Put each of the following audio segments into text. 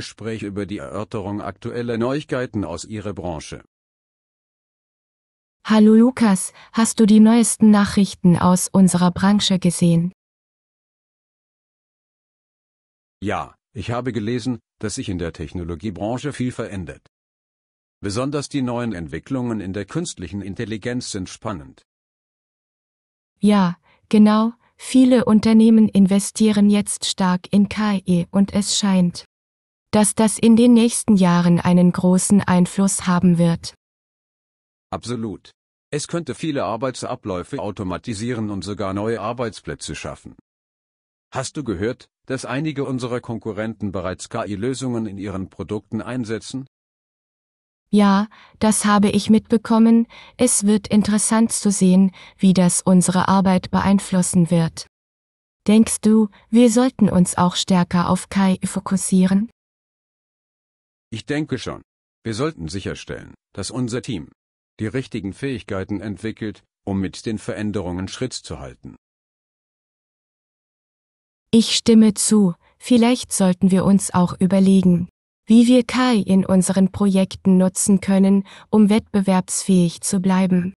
Gespräch über die Erörterung aktueller Neuigkeiten aus Ihrer Branche. Hallo Lukas, hast du die neuesten Nachrichten aus unserer Branche gesehen? Ja, ich habe gelesen, dass sich in der Technologiebranche viel verändert. Besonders die neuen Entwicklungen in der künstlichen Intelligenz sind spannend. Ja, genau, viele Unternehmen investieren jetzt stark in KI und es scheint, dass das in den nächsten Jahren einen großen Einfluss haben wird. Absolut. Es könnte viele Arbeitsabläufe automatisieren und sogar neue Arbeitsplätze schaffen. Hast du gehört, dass einige unserer Konkurrenten bereits KI-Lösungen in ihren Produkten einsetzen? Ja, das habe ich mitbekommen, es wird interessant zu sehen, wie das unsere Arbeit beeinflussen wird. Denkst du, wir sollten uns auch stärker auf KI fokussieren? Ich denke schon. Wir sollten sicherstellen, dass unser Team die richtigen Fähigkeiten entwickelt, um mit den Veränderungen Schritt zu halten. Ich stimme zu, vielleicht sollten wir uns auch überlegen, wie wir KI in unseren Projekten nutzen können, um wettbewerbsfähig zu bleiben.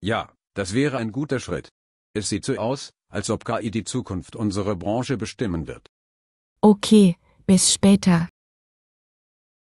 Ja, das wäre ein guter Schritt. Es sieht so aus, als ob KI die Zukunft unserer Branche bestimmen wird. Okay, bis später.